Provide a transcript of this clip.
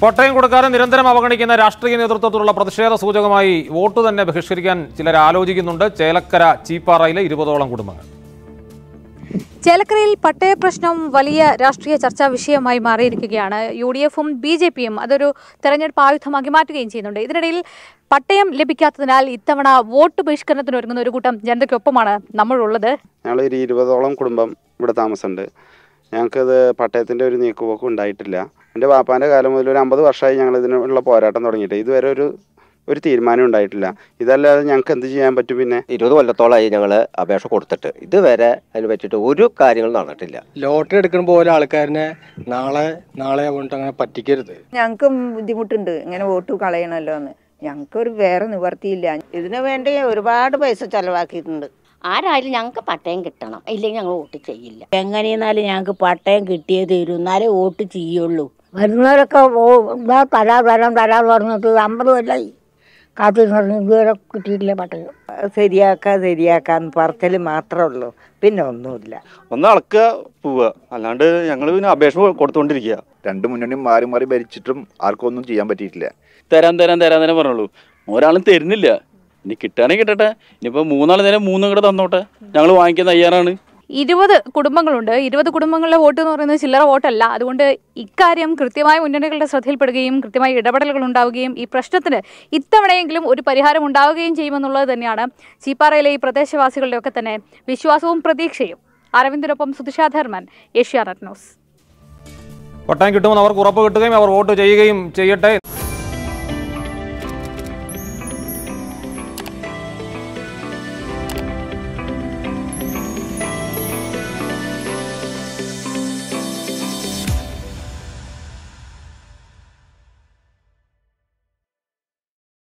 കോട്ടയം കൊടുക്കാരെ നിരന്തരം അവഗണിക്കുന്ന രാഷ്ട്രീയ നേതൃത്വത്തിലുള്ള പ്രതിഷേധ സൂചകമായി വോട്ട് തന്നെ ബഹിഷ്കരിക്കാൻ ചിലർ ആലോചിക്കുന്നുണ്ട് ചേലക്കര ചീപ്പാറയിലെ ഇരുപതോളം കുടുംബങ്ങൾ ചേലക്കരയിൽ പട്ടയ പ്രശ്നം വലിയ രാഷ്ട്രീയ ചർച്ചാ വിഷയമായി മാറിയിരിക്കുകയാണ് യു ഡി എഫും ബി ജെ പിയും അതൊരു തെരഞ്ഞെടുപ്പ് ആയുധമാക്കി മാറ്റുകയും ചെയ്യുന്നുണ്ട് ഇതിനിടയിൽ പട്ടയം ലഭിക്കാത്തതിനാൽ ഇത്തവണ വോട്ട് ബഹിഷ്കരണത്തിന് ഒരുങ്ങുന്ന ഒരു കൂട്ടം ജനതയ്ക്കൊപ്പമാണ് നമ്മളുള്ളത് ഞങ്ങളൊരു ഒരു ഇരുപതോളം കുടുംബം ഇവിടെ താമസമുണ്ട് ഞങ്ങൾക്കത് പട്ടയത്തിൻ്റെ ഒരു നീക്കുപോക്കും ഉണ്ടായിട്ടില്ല എൻ്റെ വാപ്പാൻ്റെ കാലം മുതൽ ഒരു അമ്പത് വർഷമായി ഞങ്ങൾ ഇതിനുള്ള പോരാട്ടം തുടങ്ങിയിട്ട് ഇതുവരെ ഒരു ഒരു തീരുമാനം ഉണ്ടായിട്ടില്ല ഇതല്ലാതെ ഞങ്ങൾക്ക് എന്ത് ചെയ്യാൻ പറ്റും പിന്നെ ഇരുപത് കൊല്ലത്തോളമായി ഞങ്ങൾ അപേക്ഷ കൊടുത്തിട്ട് ഇതുവരെ അതിന് പറ്റിയിട്ട് ഒരു കാര്യങ്ങൾ നടന്നിട്ടില്ല ലോട്ടറി എടുക്കുന്ന പോലെ ആൾക്കാരനെ നാളെ നാളെ അങ്ങനെ പറ്റിക്കരുത് ഞങ്ങൾക്കും ബുദ്ധിമുട്ടുണ്ട് ഇങ്ങനെ വോട്ട് കളയണല്ലോ എന്ന് ഞങ്ങൾക്കൊരു വേറെ നിവർത്തിയില്ല ഇതിനു വേണ്ടി ഒരുപാട് പൈസ ചെലവാക്കിയിട്ടുണ്ട് ആരായാലും ഞങ്ങൾക്ക് പട്ടയം കിട്ടണം ഇല്ലെങ്കിൽ ഞങ്ങൾ വോട്ട് ചെയ്യില്ല എങ്ങനെയെന്നാലും ഞങ്ങൾക്ക് പട്ടയം കിട്ടിയേ തീരുന്നാലേ വോട്ട് ചെയ്യുള്ളൂ വരുന്നവരൊക്കെ ഇതാ തരാ തരാം തരാന്ന് പറഞ്ഞിട്ട് അമ്പത് കൊല്ലായി പറഞ്ഞു ഇതുവരെ കിട്ടിയിട്ടില്ല പട്ടയം ശരിയാക്കാം ശരിയാക്കാൻ പറച്ചൽ മാത്രമേ ഉള്ളൂ പിന്നെ ഒന്നുമില്ല ഒന്ന് അളക്കുക പോവുക അല്ലാണ്ട് ഞങ്ങൾ പിന്നെ അപേക്ഷ കൊടുത്തോണ്ടിരിക്കുക രണ്ട് മുന്നണിയും മാറി മാറി ഭരിച്ചിട്ടും ആർക്കും ഒന്നും ചെയ്യാൻ പറ്റിയിട്ടില്ല തരാൻ തരാൻ തരാൻ തന്നെ പറഞ്ഞുള്ളൂ ഒരാളും തരുന്നില്ല ഇനി കിട്ടുകയാണെങ്കിൽ കിട്ടട്ടെ ഇനിയിപ്പോൾ മൂന്നാൾ നേരം മൂന്നും കൂടെ തന്നോട്ടെ ഞങ്ങൾ വാങ്ങിക്കാൻ തയ്യാറാണ് ഇരുപത് കുടുംബങ്ങളുണ്ട് ഇരുപത് കുടുംബങ്ങളിലെ വോട്ട് എന്ന് പറയുന്നത് ചില്ലറ വോട്ടല്ല അതുകൊണ്ട് ഇക്കാര്യം കൃത്യമായ മുന്നണികളുടെ ശ്രദ്ധയിൽപ്പെടുകയും കൃത്യമായ ഇടപെടലുകൾ ഉണ്ടാവുകയും ഈ പ്രശ്നത്തിന് ഇത്തവണയെങ്കിലും ഒരു പരിഹാരം ഉണ്ടാവുകയും ചെയ്യുമെന്നുള്ളത് തന്നെയാണ് ചീപ്പാറയിലെ ഈ പ്രദേശവാസികളുടെയൊക്കെ തന്നെ വിശ്വാസവും പ്രതീക്ഷയും അരവിന്ദിനൊപ്പം സുധിഷാ ധർമ്മൻ ഏഷ്യാനെറ്റ് ന്യൂസ് വട്ടം കിട്ടുമെന്ന് അവർക്ക് ഉറപ്പ് കിട്ടുകയും അവർ വോട്ട് ചെയ്യുകയും ചെയ്യട്ടെ